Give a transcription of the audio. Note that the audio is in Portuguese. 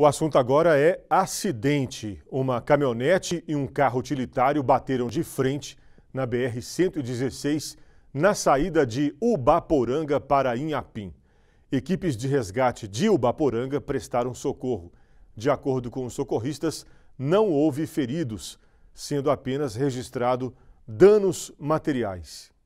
O assunto agora é acidente. Uma caminhonete e um carro utilitário bateram de frente na BR-116, na saída de Ubaporanga para Inhapim. Equipes de resgate de Ubaporanga prestaram socorro. De acordo com os socorristas, não houve feridos, sendo apenas registrado danos materiais.